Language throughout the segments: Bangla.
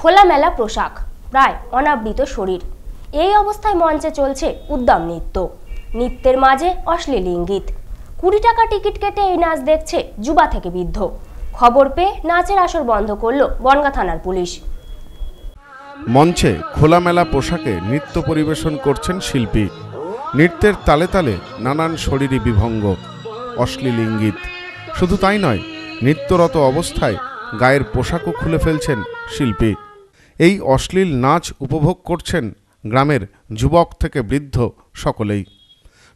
খোলামেলা পোশাক প্রায় অনাবৃত শরীর এই অবস্থায় মঞ্চে চলছে উদ্দাম নৃত্য নৃত্যের মাঝে অশ্লীল ইঙ্গিত কুড়ি টাকা টিকিট কেটে এই নাচ দেখছে যুবা থেকে বৃদ্ধ খবর পেয়ে নাচের আসর বন্ধ করল বনগা থানার পুলিশ মঞ্চে খোলামেলা পোশাকে নৃত্য পরিবেশন করছেন শিল্পী নৃত্যের তালে তালে নানান শরীরী বিভঙ্গ অশ্লীল ইঙ্গিত শুধু তাই নয় নৃত্যরত অবস্থায় গায়ের পোশাকও খুলে ফেলছেন শিল্পী এই অশ্লীল নাচ উপভোগ করছেন গ্রামের যুবক থেকে বৃদ্ধ সকলেই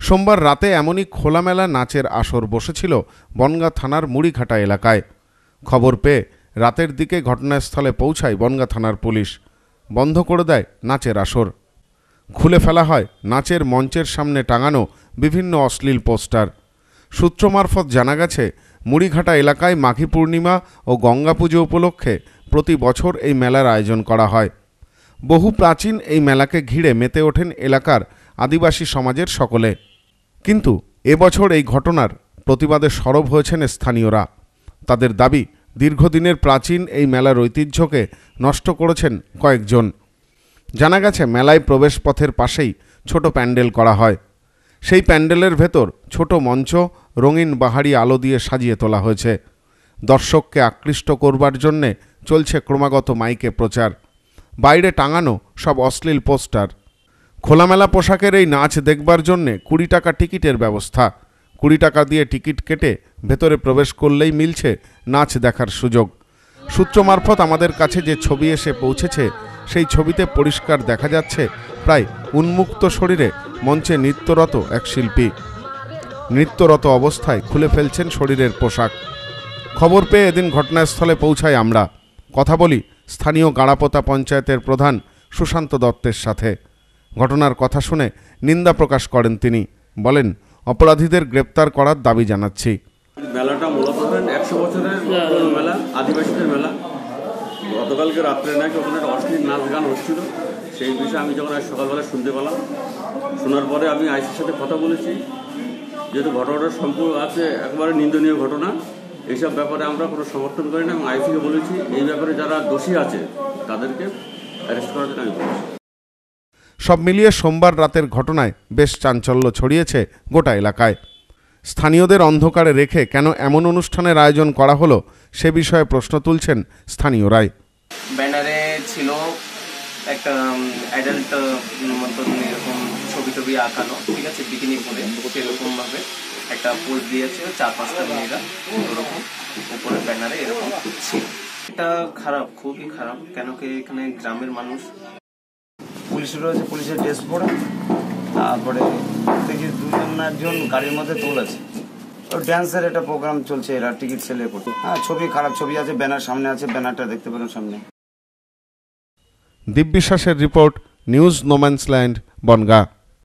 সোমবার রাতে এমনই খোলামেলা নাচের আসর বসেছিল বনগা থানার মুড়িঘাটা এলাকায় খবর পেয়ে রাতের দিকে ঘটনাস্থলে পৌঁছায় বনগা থানার পুলিশ বন্ধ করে দেয় নাচের আসর খুলে ফেলা হয় নাচের মঞ্চের সামনে টাঙানো বিভিন্ন অশ্লীল পোস্টার সূত্র মারফত জানা গেছে মুড়িঘাটা এলাকায় মাঘী পূর্ণিমা ও গঙ্গা পুজো উপলক্ষে প্রতি বছর এই মেলার আয়োজন করা হয় বহু প্রাচীন এই মেলাকে ঘিরে মেতে ওঠেন এলাকার আদিবাসী সমাজের সকলে কিন্তু এবছর এই ঘটনার প্রতিবাদে সরব হয়েছেন স্থানীয়রা তাদের দাবি দীর্ঘদিনের প্রাচীন এই মেলার ঐতিহ্যকে নষ্ট করেছেন কয়েকজন জানা গেছে মেলায় প্রবেশ পথের পাশেই ছোট প্যান্ডেল করা হয় সেই প্যান্ডেলের ভেতর ছোট মঞ্চ রঙিন বাহারি আলো দিয়ে সাজিয়ে তোলা হয়েছে দর্শককে আকৃষ্ট করবার জন্যে চলছে ক্রমাগত মাইকে প্রচার বাইরে টাঙানো সব অশ্লীল পোস্টার খোলামেলা পোশাকের এই নাচ দেখবার জন্যে কুড়ি টাকা টিকিটের ব্যবস্থা কুড়ি টাকা দিয়ে টিকিট কেটে ভেতরে প্রবেশ করলেই মিলছে নাচ দেখার সুযোগ সূত্র মারফত আমাদের কাছে যে ছবি এসে পৌঁছেছে সেই ছবিতে পরিষ্কার দেখা যাচ্ছে প্রায় উন্মুক্ত শরীরে মঞ্চে নৃত্যরত এক শিল্পী নৃত্যরত অবস্থায় খুলে ফেলছেন শরীরের পোশাক খবর পেয়ে এদিন ঘটনাস্থলে পৌঁছাই আমরা কথা বলি স্থানীয় গাড়াপোতা পঞ্চায়েতের প্রধান সুশান্ত দত্তের সাথে ঘটনার কথা শুনে নিন্দা প্রকাশ করেন তিনি বলেন অপরাধীদের গ্রেপ্তার করার দাবি জানাচ্ছি মেলাটা মূলত একশো বছরের মেলা আদিবাসীদের মেলা গতকালকে রাত্রে নাকি ওখানে একটা অশ্লীল নাচ গান হচ্ছিল সেই বিষয়ে আমি যখন আজ সকালবেলা শুনতে পেলাম শোনার পরে আমি আইসির সাথে কথা বলেছি যেহেতু ঘটনাটা সম্পূর্ণ আছে একবারে নিন্দনীয় ঘটনা এইসব ব্যাপারে আমরা কোনো সমর্থন করি না এবং আইসিকে বলেছি এই ব্যাপারে যারা দোষী আছে তাদেরকে অ্যারেস্ট করার জন্য আমি বলেছি সব মিলিয়ে সোমবার রাতের ঘটনায় বেশ চাঞ্চল্য ছড়িয়েছে গোটা এলাকায় স্থানীয়দের অন্ধকারে রেখে কেন এমন অনুষ্ঠানের আয়োজন করা হলো সে বিষয়ে প্রশ্ন তুলছেন স্থানীয় রায় ব্যানারে ছিল একটা অ্যাডাল্ট মতন এরকম ছবি টবি আঁকানো ঠিক আছে বিকিনি পরে সেরকমভাবে একটা পোস্ট দিয়েছে চার পাঁচটা মেয়েরা আন্ডারে এরকম ছিল এটা খারাপ খুবই খারাপ কেন কি এখানে গ্রামের মানুষ পুলিশের রয়েছে পুলিশের ড্রেস পরা তারপরে দেখি দুজন না একজন গাড়ির মধ্যে তোল আছে তো ড্যান্সের একটা প্রোগ্রাম চলছে এরা টিকিট সেলে করছে হ্যাঁ ছবি খারাপ ছবি আছে ব্যানার সামনে আছে ব্যানারটা দেখতে পারেন সামনে দীপ রিপোর্ট নিউজ নোম্যান্সল্যান্ড বনগাঁ